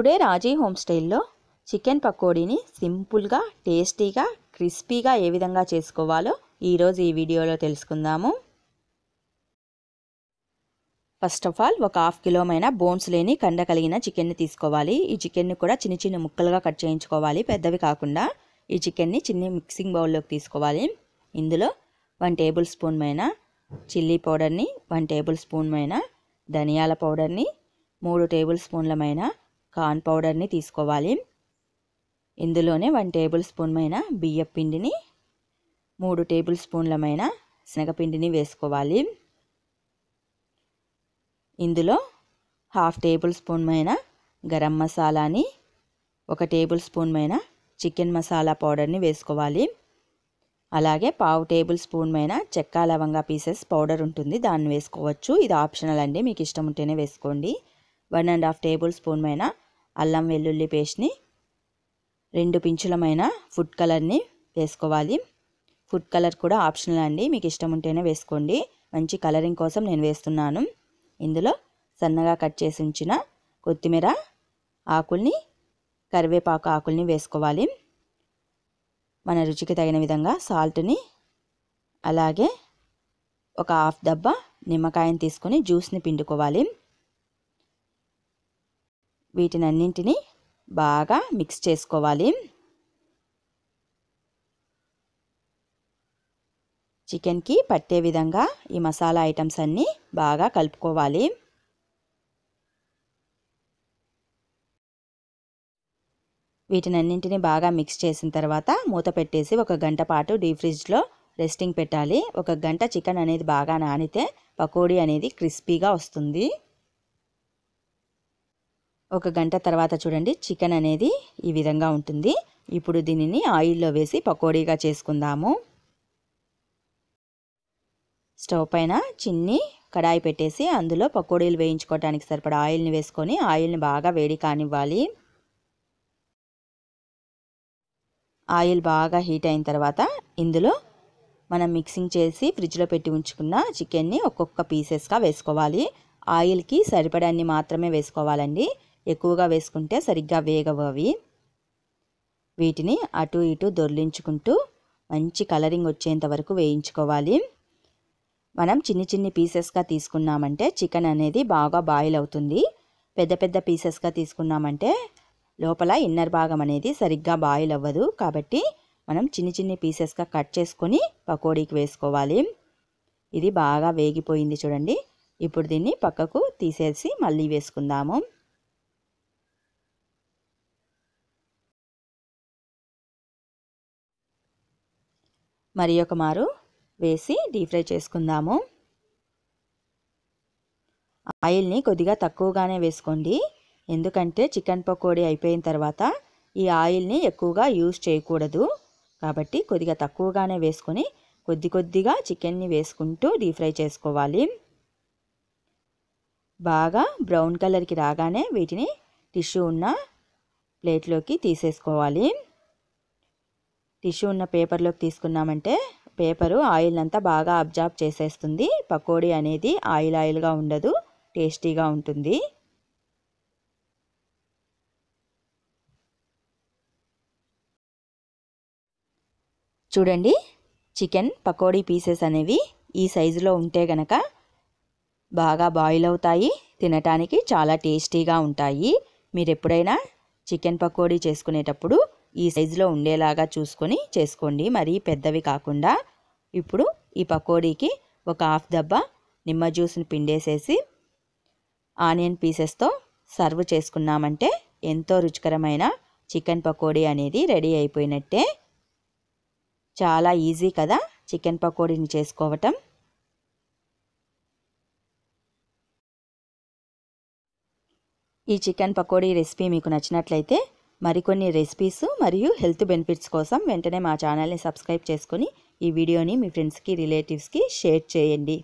today Raji home స్టైల్లో chicken పకోడీని సింపుల్గా టేస్టీగా క్రిస్పీగా ఏ విధంగా చేసుకోవాలో ఈరోజు ఈ వీడియోలో తెలుసుకుందాము ఫస్ట్ ఆఫ్ ఆల్ ఒక హాఫ్ కిలోమైన బోన్స్ లేని కండ కలిగిన చికెన్ని తీసుకోవాలి ఈ చికెన్ని కూడా చిన్న చిన్న ముక్కలుగా కట్ చేయించుకోవాలి పెద్దవి కాకుండా ఈ చికెన్ని చిన్న మిక్సింగ్ బౌల్లోకి తీసుకోవాలి ఇందులో వన్ టేబుల్ స్పూన్ మైన చిల్లీ పౌడర్ని వన్ టేబుల్ స్పూన్ మైన ధనియాల పౌడర్ని మూడు టేబుల్ స్పూన్లమైన కార్న్ పౌడర్ని తీసుకోవాలి ఇందులోనే వన్ టేబుల్ స్పూన్మైన బియ్య పిండిని మూడు టేబుల్ స్పూన్లమైన శనగపిండిని వేసుకోవాలి ఇందులో హాఫ్ టేబుల్ స్పూన్ మైన గరం మసాలాని ఒక టేబుల్ స్పూన్ మైన చికెన్ మసాలా పౌడర్ని వేసుకోవాలి అలాగే పావు టేబుల్ స్పూన్ మైన చెక్క లవంగా పీసెస్ పౌడర్ ఉంటుంది దాన్ని వేసుకోవచ్చు ఇది ఆప్షనల్ అండి మీకు ఇష్టం ఉంటేనే వేసుకోండి one and half tablespoon మైన అల్లం వెల్లుల్లి పేస్ట్ని రెండు పించులమైన ఫుడ్ కలర్ని వేసుకోవాలి ఫుడ్ కలర్ కూడా ఆప్షనల్ అండి మీకు ఇష్టం ఉంటేనే వేసుకోండి మంచి కలరింగ్ కోసం నేను వేస్తున్నాను ఇందులో సన్నగా కట్ చేసి ఉంచిన కొత్తిమీర ఆకుల్ని కరివేపాకు ఆకుల్ని వేసుకోవాలి మన రుచికి తగిన విధంగా సాల్ట్ని అలాగే ఒక హాఫ్ డబ్బా నిమ్మకాయని తీసుకొని జ్యూస్ని పిండుకోవాలి వీటినన్నింటినీ బాగా మిక్స్ చేసుకోవాలి చికెన్కి పట్టే విధంగా ఈ మసాలా ఐటమ్స్ అన్నీ బాగా కలుపుకోవాలి వీటినన్నింటినీ బాగా మిక్స్ చేసిన తర్వాత మూత పెట్టేసి ఒక గంట పాటు డీప్ ఫ్రిడ్జ్లో రెస్టింగ్ పెట్టాలి ఒక గంట చికెన్ అనేది బాగా నానితే పకోడీ అనేది క్రిస్పీగా వస్తుంది ఒక గంట తర్వాత చూడండి చికెన్ అనేది ఈ విధంగా ఉంటుంది ఇప్పుడు దీనిని ఆయిల్లో వేసి పకోడీగా చేసుకుందాము స్టవ్ పైన చిన్ని కడాయి పెట్టేసి అందులో పకోడీలు వేయించుకోవడానికి సరిపడా ఆయిల్ని వేసుకొని ఆయిల్ని బాగా వేడి కానివ్వాలి ఆయిల్ బాగా హీట్ అయిన తర్వాత ఇందులో మనం మిక్సింగ్ చేసి ఫ్రిడ్జ్లో పెట్టి ఉంచుకున్న చికెన్ని ఒక్కొక్క పీసెస్గా వేసుకోవాలి ఆయిల్కి సరిపడాన్ని మాత్రమే వేసుకోవాలండి ఎక్కువగా వేసుకుంటే సరిగ్గా వేగవు అవి వీటిని అటు ఇటు దొర్లించుకుంటూ మంచి కలరింగ్ వచ్చేంత వరకు వేయించుకోవాలి మనం చిన్ని చిన్ని పీసెస్గా తీసుకున్నామంటే చికెన్ అనేది బాగా బాయిల్ అవుతుంది పెద్ద పెద్ద పీసెస్గా తీసుకున్నామంటే లోపల ఇన్నర్ భాగం అనేది సరిగ్గా బాయిల్ అవ్వదు కాబట్టి మనం చిన్ని చిన్ని పీసెస్గా కట్ చేసుకొని పకోడీకి వేసుకోవాలి ఇది బాగా వేగిపోయింది చూడండి ఇప్పుడు దీన్ని పక్కకు తీసేసి మళ్ళీ వేసుకుందాము మరి ఒక మారు వేసి డీప్ ఫ్రై చేసుకుందాము ఆయిల్ని కొద్దిగా తక్కువగానే వేసుకోండి ఎందుకంటే చికెన్ పకోడీ అయిపోయిన తర్వాత ఈ ఆయిల్ని ఎక్కువగా యూజ్ చేయకూడదు కాబట్టి కొద్దిగా తక్కువగానే వేసుకొని కొద్ది కొద్దిగా చికెన్ని వేసుకుంటూ డీప్ ఫ్రై చేసుకోవాలి బాగా బ్రౌన్ కలర్కి రాగానే వీటిని టిష్యూ ఉన్న ప్లేట్లోకి తీసేసుకోవాలి టిష్యూ ఉన్న పేపర్లోకి తీసుకున్నామంటే పేపరు ఆయిల్ అంతా బాగా అబ్జార్బ్ చేసేస్తుంది పకోడీ అనేది ఆయిల్ ఆయిల్గా ఉండదు టేస్టీగా ఉంటుంది చూడండి చికెన్ పకోడీ పీసెస్ అనేవి ఈ సైజులో ఉంటే గనక బాగా బాయిల్ అవుతాయి తినటానికి చాలా టేస్టీగా ఉంటాయి మీరు ఎప్పుడైనా చికెన్ పకోడీ చేసుకునేటప్పుడు ఈ సైజులో ఉండేలాగా చూసుకొని చేసుకోండి మరీ పెద్దవి కాకుండా ఇప్పుడు ఈ పకోడీకి ఒక హాఫ్ దబ్బా నిమ్మ జ్యూస్ని పిండేసేసి ఆనియన్ పీసెస్తో సర్వ్ చేసుకున్నామంటే ఎంతో రుచికరమైన చికెన్ పకోడీ అనేది రెడీ అయిపోయినట్టే చాలా ఈజీ కదా చికెన్ పకోడీని చేసుకోవటం ఈ చికెన్ పకోడీ రెసిపీ మీకు నచ్చినట్లయితే మరికొన్ని రెసిపీస్ మరియు హెల్త్ బెనిఫిట్స్ కోసం వెంటనే మా ఛానల్ని సబ్స్క్రైబ్ చేసుకొని ఈ వీడియోని మీ ఫ్రెండ్స్కి రిలేటివ్స్కి షేర్ చేయండి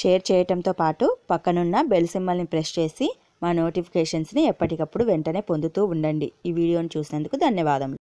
షేర్ చేయటంతో పాటు పక్కనున్న బెల్ సింబల్ని ప్రెస్ చేసి మా నోటిఫికేషన్స్ని ఎప్పటికప్పుడు వెంటనే పొందుతూ ఉండండి ఈ వీడియోని చూసినందుకు ధన్యవాదములు